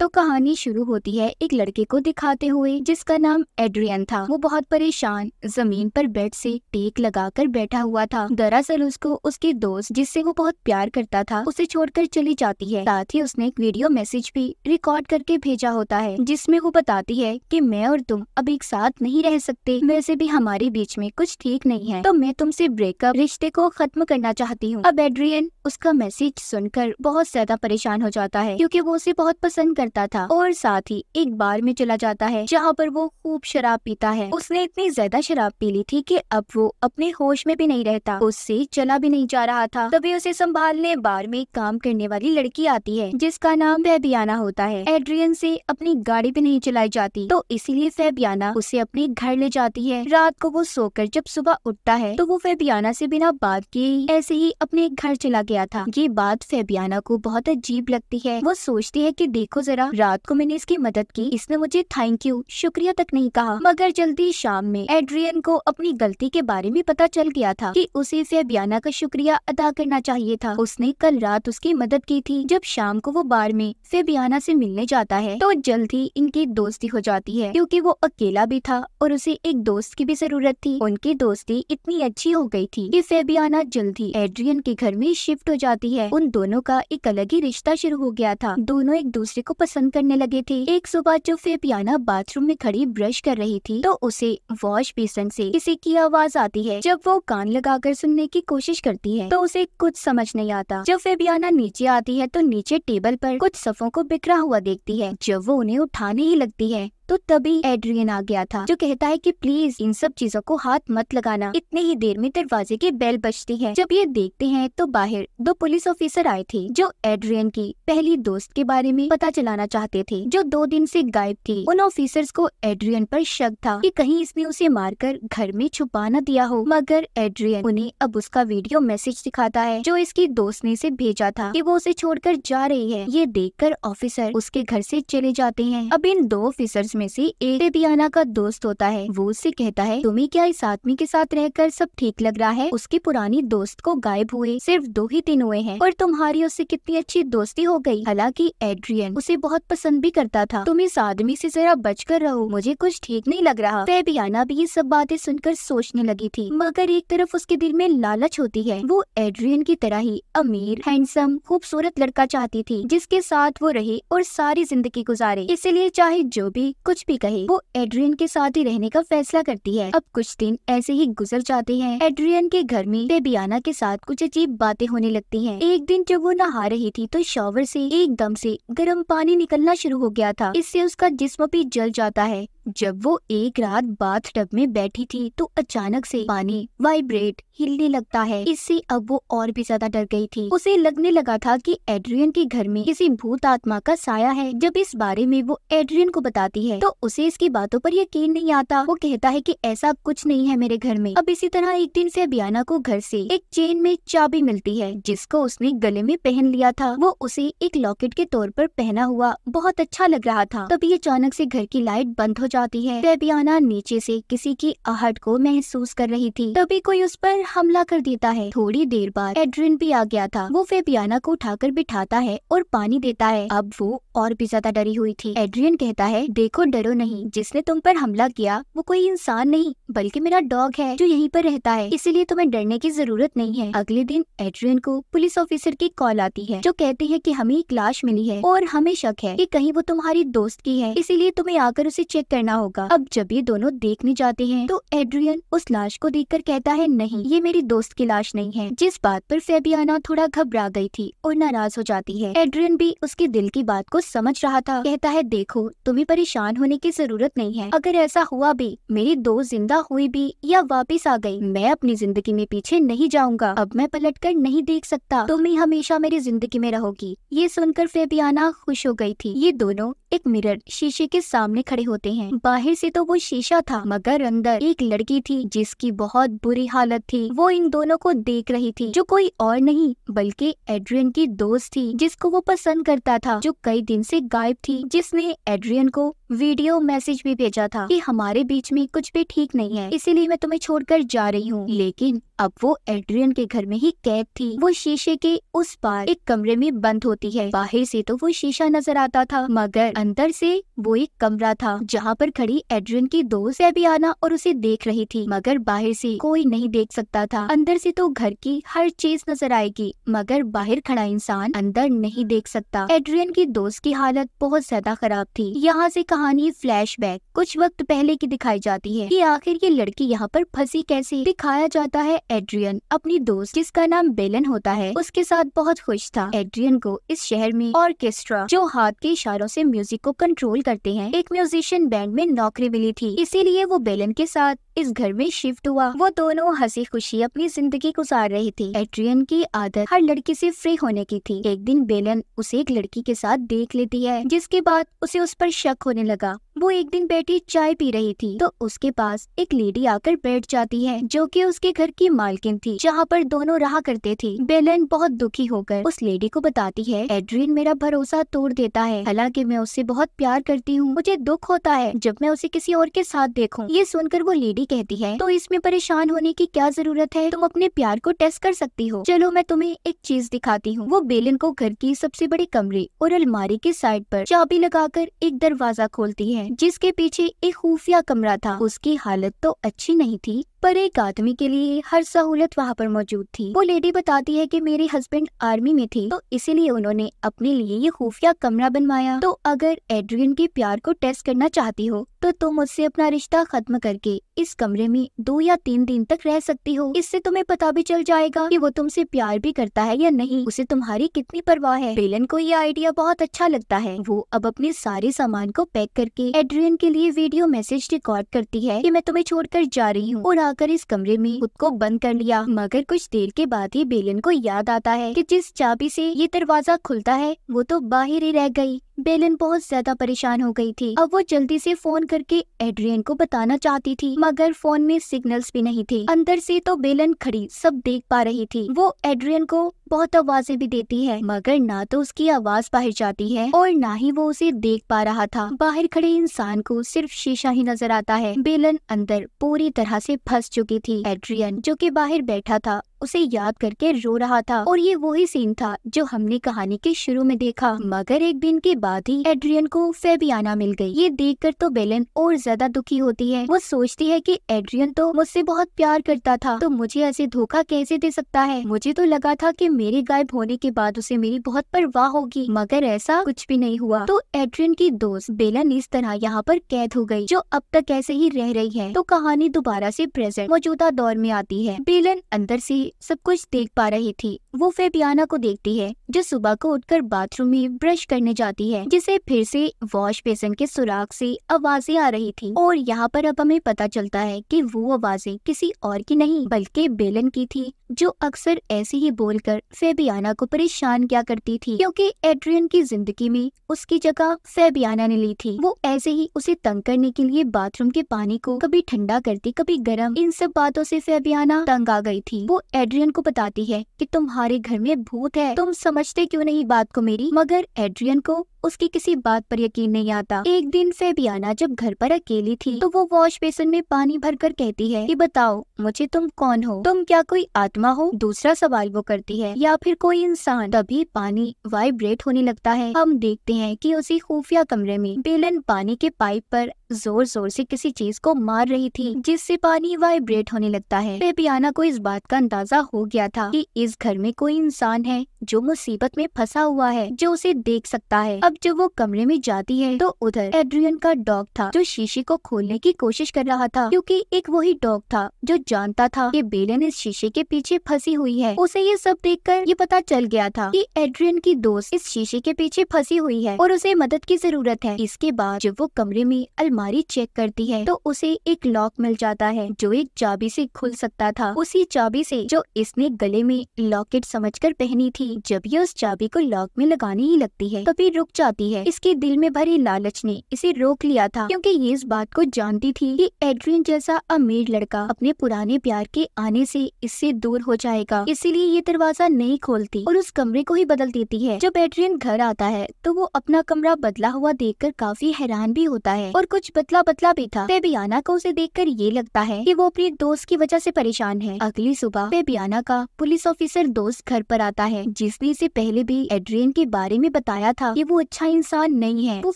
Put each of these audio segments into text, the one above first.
तो कहानी शुरू होती है एक लड़के को दिखाते हुए जिसका नाम एड्रियन था वो बहुत परेशान जमीन पर बेड से टेक लगाकर बैठा हुआ था दरअसल उसको उसके दोस्त जिससे वो बहुत प्यार करता था उसे छोड़कर चली जाती है साथ ही उसने एक वीडियो मैसेज भी रिकॉर्ड करके भेजा होता है जिसमे वो बताती है की मैं और तुम अब एक साथ नहीं रह सकते वैसे भी हमारे बीच में कुछ ठीक नहीं है तो मैं तुमसे ब्रेकअप रिश्ते को खत्म करना चाहती हूँ अब एड्रियन उसका मैसेज सुनकर बहुत ज्यादा परेशान हो जाता है क्यूँकी वो उसे बहुत पसंद कर करता था और साथ ही एक बार में चला जाता है जहाँ पर वो खूब शराब पीता है उसने इतनी ज्यादा शराब पी ली थी कि अब वो अपने होश में भी नहीं रहता उससे चला भी नहीं जा रहा था तभी उसे संभालने बार में काम करने वाली लड़की आती है जिसका नाम फैबियाना होता है एड्रियन से अपनी गाड़ी भी नहीं चलाई जाती तो इसीलिए फेबियाना उसे अपने घर ले जाती है रात को वो सोकर जब सुबह उठता है तो वो फेबियाना से बिना बात किए ऐसे ही अपने घर चला गया था ये बात फेबियाना को बहुत अजीब लगती है वो सोचती है की देखो जरा करा रात को मैंने इसकी मदद की इसने मुझे थैंक यू शुक्रिया तक नहीं कहा मगर जल्दी शाम में एड्रियन को अपनी गलती के बारे में पता चल गया था कि उसे फेबियाना का शुक्रिया अदा करना चाहिए था उसने कल रात उसकी मदद की थी जब शाम को वो बार में फेबियाना से मिलने जाता है तो जल्द ही इनकी दोस्ती हो जाती है क्यूँकी वो अकेला भी था और उसे एक दोस्त की भी जरूरत थी उनकी दोस्ती इतनी अच्छी हो गयी थी की फेबियाना जल्द ही एड्रियन के घर में शिफ्ट हो जाती है उन दोनों का एक अलग ही रिश्ता शुरू हो गया था दोनों एक दूसरे को पसंद करने लगे थे एक सुबह जब फेपियाना बाथरूम में खड़ी ब्रश कर रही थी तो उसे वॉश बेसन से किसी की आवाज आती है जब वो कान लगाकर सुनने की कोशिश करती है तो उसे कुछ समझ नहीं आता जब फेबियाना नीचे आती है तो नीचे टेबल पर कुछ सफों को बिखरा हुआ देखती है जब वो उन्हें उठाने ही लगती है तो तभी एड्रियन आ गया था जो कहता है कि प्लीज इन सब चीजों को हाथ मत लगाना इतने ही देर में दरवाजे की बेल बजती है जब ये देखते हैं तो बाहर दो पुलिस ऑफिसर आए थे जो एड्रियन की पहली दोस्त के बारे में पता चलाना चाहते थे जो दो दिन से गायब थी उन ऑफिसर्स को एड्रियन पर शक था कि कहीं इसने उसे मारकर घर में छुपा न दिया हो मगर एड्रियन उन्हें अब उसका वीडियो मैसेज दिखाता है जो इसकी दोस्त ने इसे भेजा था की वो उसे कर जा रही है ये कर ऑफिसर उसके घर से चले जाते हैं अब इन दो ऑफिसर्स में से एक बियाना का दोस्त होता है वो उससे कहता है तुम्हें क्या इस आदमी के साथ रहकर सब ठीक लग रहा है उसकी पुरानी दोस्त को गायब हुए सिर्फ दो ही दिन हुए हैं और तुम्हारी उससे कितनी अच्छी दोस्ती हो गई हालांकि एड्रियन उसे बहुत पसंद भी करता था तुम इस आदमी से जरा बच कर रहो मुझे कुछ ठीक नहीं लग रहा वह बियाना भी ये सब बातें सुनकर सोचने लगी थी मगर एक तरफ उसके दिल में लालच होती है वो एड्रियन की तरह ही अमीर हैंडसम खूबसूरत लड़का चाहती थी जिसके साथ वो रहे और सारी जिंदगी गुजारे इसीलिए चाहे जो भी कुछ भी कहे वो एड्रियन के साथ ही रहने का फैसला करती है अब कुछ दिन ऐसे ही गुजर जाते हैं एड्रियन के घर में बेबियाना के साथ कुछ अजीब बातें होने लगती हैं। एक दिन जब वो नहा रही थी तो शॉवर से एकदम से गर्म पानी निकलना शुरू हो गया था इससे उसका जिस्म भी जल जाता है जब वो एक रात बाथ टब में बैठी थी तो अचानक से पानी वाइब्रेट हिलने लगता है इससे अब वो और भी ज्यादा डर गई थी उसे लगने लगा था कि एड्रियन के घर में किसी भूत आत्मा का साया है जब इस बारे में वो एड्रियन को बताती है तो उसे इसकी बातों पर यकीन नहीं आता वो कहता है कि ऐसा कुछ नहीं है मेरे घर में अब इसी तरह एक दिन अभियाना को घर से एक चेन में चाबी मिलती है जिसको उसने गले में पहन लिया था वो उसे एक लॉकेट के तौर पर पहना हुआ बहुत अच्छा लग रहा था तभी अचानक से घर की लाइट बंद हो जाती जाती है बेबियाना नीचे से किसी की आहट को महसूस कर रही थी तभी कोई उस पर हमला कर देता है थोड़ी देर बाद एड्रिन भी आ गया था वो फेबियाना को उठाकर बिठाता है और पानी देता है अब वो और भी ज्यादा डरी हुई थी एड्रियन कहता है देखो डरो नहीं जिसने तुम पर हमला किया वो कोई इंसान नहीं बल्कि मेरा डॉग है जो यहीं पर रहता है इसीलिए तुम्हें डरने की जरूरत नहीं है अगले दिन एड्रियन को पुलिस ऑफिसर की कॉल आती है जो कहते हैं कि हमें एक लाश मिली है और हमें शक है कि कहीं वो तुम्हारी दोस्त की है इसीलिए तुम्हें आकर उसे चेक कर करना होगा अब जब ये दोनों देखने जाते हैं तो एड्रियन उस लाश को देखकर कहता है नहीं ये मेरी दोस्त की लाश नहीं है जिस बात पर फेबियाना थोड़ा घबरा गई थी और नाराज हो जाती है एड्रियन भी उसके दिल की बात को समझ रहा था कहता है देखो तुम्हें परेशान होने की जरूरत नहीं है अगर ऐसा हुआ भी मेरी दोस्त जिंदा हुई भी या वापिस आ गई मैं अपनी जिंदगी में पीछे नहीं जाऊंगा अब मैं पलट कर नहीं देख सकता तुम ही हमेशा मेरी जिंदगी में रहोगी ये सुनकर फेबियाना खुश हो गई थी ये दोनों एक मिरर शीशे के सामने खड़े होते हैं हैं बाहर से तो वो शीशा था मगर अंदर एक लड़की थी जिसकी बहुत बुरी हालत थी वो इन दोनों को देख रही थी जो कोई और नहीं बल्कि एड्रियन की दोस्त थी जिसको वो पसंद करता था जो कई दिन से गायब थी जिसने एड्रियन को वीडियो मैसेज भी भेजा था कि हमारे बीच में कुछ भी ठीक नहीं है इसीलिए मैं तुम्हें छोड़कर जा रही हूँ लेकिन अब वो एड्रियन के घर में ही कैद थी वो शीशे के उस पार एक कमरे में बंद होती है बाहर से तो वो शीशा नजर आता था मगर अंदर से वो एक कमरा था जहाँ पर खड़ी एड्रियन की दोस्त आना और उसे देख रही थी मगर बाहर से कोई नहीं देख सकता था अंदर से तो घर की हर चीज नजर आएगी मगर बाहर खड़ा इंसान अंदर नहीं देख सकता एड्रियन की दोस्त की हालत बहुत ज्यादा खराब थी यहाँ से कहानी फ्लैशबैक कुछ वक्त पहले की दिखाई जाती है कि आखिर ये लड़की यहाँ पर फंसी कैसे दिखाया जाता है एड्रियन अपनी दोस्त जिसका नाम बेलन होता है उसके साथ बहुत खुश था एड्रियन को इस शहर में ऑर्केस्ट्रा जो हाथ के इशारों से म्यूजिक को कंट्रोल करते हैं एक म्यूजिशियन बैंड में नौकरी मिली थी इसीलिए वो बेलन के साथ इस घर में शिफ्ट हुआ वो दोनों हंसी खुशी अपनी जिंदगी गुजार रही थी एड्रियन की आदत हर लड़की से फ्री होने की थी एक दिन बेलन उसे एक लड़की के साथ देख लेती है जिसके बाद उसे उस पर शक होने लगा वो एक दिन बैठी चाय पी रही थी तो उसके पास एक लेडी आकर बैठ जाती है जो कि उसके घर की मालकिन थी जहाँ पर दोनों रहा करते थे बेलन बहुत दुखी होकर उस लेडी को बताती है एड्रीन मेरा भरोसा तोड़ देता है हालांकि मैं उससे बहुत प्यार करती हूँ मुझे दुख होता है जब मैं उसे किसी और के साथ देखूँ ये सुनकर वो लेडी कहती है तो इसमें परेशान होने की क्या जरूरत है तुम अपने प्यार को टेस्ट कर सकती हो चलो मैं तुम्हें एक चीज दिखाती हूँ वो बेलन को घर की सबसे बड़ी कमरे और अलमारी के साइड पर चाबी लगाकर एक दरवाजा खोलती है जिसके पीछे एक खुफिया कमरा था उसकी हालत तो अच्छी नहीं थी पर एक आदमी के लिए हर सहूलत वहाँ पर मौजूद थी वो लेडी बताती है कि मेरे हस्बैंड आर्मी में थे तो इसीलिए उन्होंने अपने लिए ये खुफिया कमरा बनवाया तो अगर एड्रियन के प्यार को टेस्ट करना चाहती हो तो तुम मुझसे अपना रिश्ता खत्म करके इस कमरे में दो या तीन दिन तक रह सकती हो इससे तुम्हें पता भी चल जाएगा कि वो तुमसे प्यार भी करता है या नहीं उसे तुम्हारी कितनी परवाह है बेलन को ये आइडिया बहुत अच्छा लगता है वो अब अपने सारे सामान को पैक करके एड्रियन के लिए वीडियो मैसेज रिकॉर्ड करती है की मैं तुम्हें छोड़कर जा रही हूँ और आकर इस कमरे में खुद को बंद कर लिया मगर कुछ देर के बाद ही बेलन को याद आता है कि जिस चाबी से ये दरवाजा खुलता है वो तो बाहर ही रह गई बेलन बहुत ज्यादा परेशान हो गई थी अब वो जल्दी से फोन करके एड्रियन को बताना चाहती थी मगर फोन में सिग्नल्स भी नहीं थे अंदर से तो बेलन खड़ी सब देख पा रही थी वो एड्रियन को बहुत आवाजें भी देती है मगर ना तो उसकी आवाज बाहर जाती है और ना ही वो उसे देख पा रहा था बाहर खड़े इंसान को सिर्फ शीशा ही नजर आता है बेलन अंदर पूरी तरह से फंस चुकी थी एड्रियन जो कि बाहर बैठा था उसे याद करके रो रहा था और ये वही सीन था जो हमने कहानी के शुरू में देखा मगर एक दिन के बाद ही एड्रियन को फेबियाना मिल गई ये देखकर तो बेलन और ज्यादा दुखी होती है वो सोचती है कि एड्रियन तो मुझसे बहुत प्यार करता था तो मुझे ऐसे धोखा कैसे दे सकता है मुझे तो लगा था कि मेरे गायब होने के बाद उसे मेरी बहुत परवाह होगी मगर ऐसा कुछ भी नहीं हुआ तो एड्रियन की दोस्त बेलन इस तरह यहाँ पर कैद हो गई जो अब तक ऐसे ही रह रही है तो कहानी दोबारा से प्रेजेंट मौजूदा दौर में आती है बेलन अंदर से सब कुछ देख पा रही थी वो फेबियाना को देखती है जो सुबह को उठकर बाथरूम में ब्रश करने जाती है जिसे फिर से वॉश बेसन के सुराख से आवाजें आ रही थी और यहाँ पर अब हमें पता चलता है कि वो आवाजें किसी और की नहीं बल्कि बेलन की थी जो अक्सर ऐसे ही बोलकर फेबियाना को परेशान क्या करती थी क्योंकि एड्रियन की जिंदगी में उसकी जगह फेबियाना ने ली थी वो ऐसे ही उसे तंग करने के लिए बाथरूम के पानी को कभी ठंडा करती कभी गर्म इन सब बातों से फेबियाना तंग आ गई थी वो एड्रियन को बताती है कि तुम्हारे तुम्हारे घर में भूत है तुम समझते क्यों नहीं बात को मेरी मगर एड्रियन को उसकी किसी बात पर यकीन नहीं आता एक दिन फेबियाना जब घर पर अकेली थी तो वो वॉश बेसन में पानी भरकर कहती है कि बताओ मुझे तुम कौन हो तुम क्या कोई आत्मा हो दूसरा सवाल वो करती है या फिर कोई इंसान तभी पानी वाइब्रेट होने लगता है हम देखते हैं कि उसी खुफिया कमरे में बेलन पानी के पाइप पर जोर जोर से किसी चीज को मार रही थी जिससे पानी वाइब्रेट होने लगता है फेबियाना को इस बात का अंदाजा हो गया था कि इस घर में कोई इंसान है जो मुसीबत में फंसा हुआ है जो उसे देख सकता है अब जब वो कमरे में जाती है तो उधर एड्रियन का डॉग था जो शीशे को खोलने की कोशिश कर रहा था क्योंकि एक वही डॉग था जो जानता था कि बेलन इस शीशे के पीछे फंसी हुई है उसे ये सब देखकर ये पता चल गया था कि एड्रियन की दोस्त इस शीशे के पीछे फंसी हुई है और उसे मदद की जरूरत है इसके बाद जब वो कमरे में अलमारी चेक करती है तो उसे एक लॉक मिल जाता है जो एक चाबी से खुल सकता था उसी चाबी से जो इसने गले में लॉकेट समझकर पहनी थी जब ये उस चाबी को लॉक में लगाने ही लगती है तभी रुक जाती है इसके दिल में भरी लालच ने इसे रोक लिया था क्योंकि ये इस बात को जानती थी कि एड्रियन जैसा अमीर लड़का अपने पुराने प्यार के आने से इससे दूर हो जाएगा इसीलिए ये दरवाजा नहीं खोलती और उस कमरे को ही बदल देती है जब एड्रियन घर आता है तो वो अपना कमरा बदला हुआ कर काफी हैरान भी होता है और कुछ बदला बदला भी था बेबियाना को उसे कर ये लगता है की वो अपने दोस्त की वजह से परेशान है अगली सुबह बेबियाना का पुलिस ऑफिसर दोस्त घर पर आता है जिसने इसे पहले भी एड्रियन के बारे में बताया था कि वो अच्छा इंसान नहीं है वो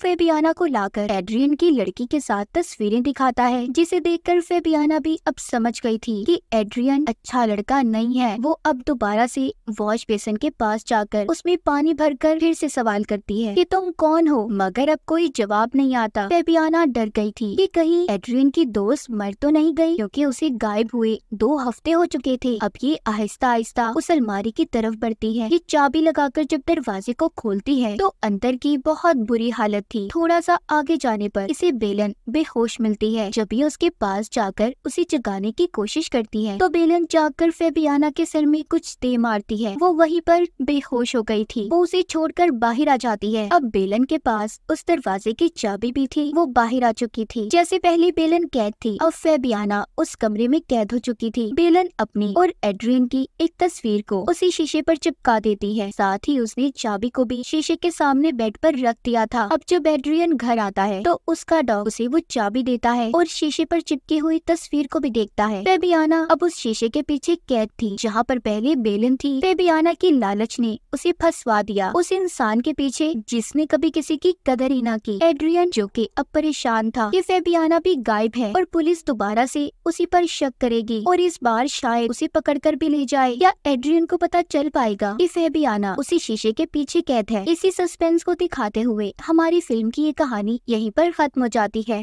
फेबियाना को लाकर एड्रियन की लड़की के साथ तस्वीरें दिखाता है जिसे देखकर फेबियाना भी अब समझ गई थी कि एड्रियन अच्छा लड़का नहीं है वो अब दोबारा से वॉश बेसन के पास जाकर उसमें पानी भरकर फिर से सवाल करती है कि तुम कौन हो मगर अब कोई जवाब नहीं आता फेबियाना डर गई थी कि कहीं एड्रियन की दोस्त मर तो नहीं गई क्योंकि उसे गायब हुए दो हफ्ते हो चुके थे अब ये आहिस्ता आहिस्ता उस अलमारी की तरफ बढ़ती है ये चाबी लगाकर जब दरवाजे को खोलती है तो अंदर की बहुत बुरी हालत थी थोड़ा सा आगे जाने पर इसे बेलन बेहोश मिलती है जब ये उसके पास जाकर उसे जगाने की कोशिश करती है तो बेलन जाकर फेबियाना के सिर में कुछ दे मारती है वो वहीं पर बेहोश हो गई थी वो उसे छोड़कर बाहर आ जाती है अब बेलन के पास उस दरवाजे की चाबी भी थी वो बाहर आ चुकी थी जैसे पहले बेलन कैद थी अब फेबियाना उस कमरे में कैद हो चुकी थी बेलन अपनी और एड्रियन की एक तस्वीर को उसी शीशे पर चिपका देती है साथ ही उसने चाबी को भी शीशे के सामने बैठ बेड पर रख दिया था अब जब एड्रियन घर आता है तो उसका डॉग उसे वो चाबी देता है और शीशे पर चिपकी हुई तस्वीर को भी देखता है बेबियाना अब उस शीशे के पीछे कैद थी जहाँ पर पहले बेलन थी बेबियाना की लालच ने उसे फंसवा दिया उस इंसान के पीछे जिसने कभी किसी की कदर ही ना की एड्रियन जो कि अब परेशान था की फेबियाना भी गायब है और पुलिस दोबारा से उसी पर शक करेगी और इस बार शायद उसे पकड़ कर भी ले जाए या एड्रियन को पता चल पाएगा की फेबियाना उसी शीशे के पीछे कैद है इसी सस्पेंस को दिखाते हुए हमारी फिल्म की ये कहानी यहीं पर खत्म हो जाती है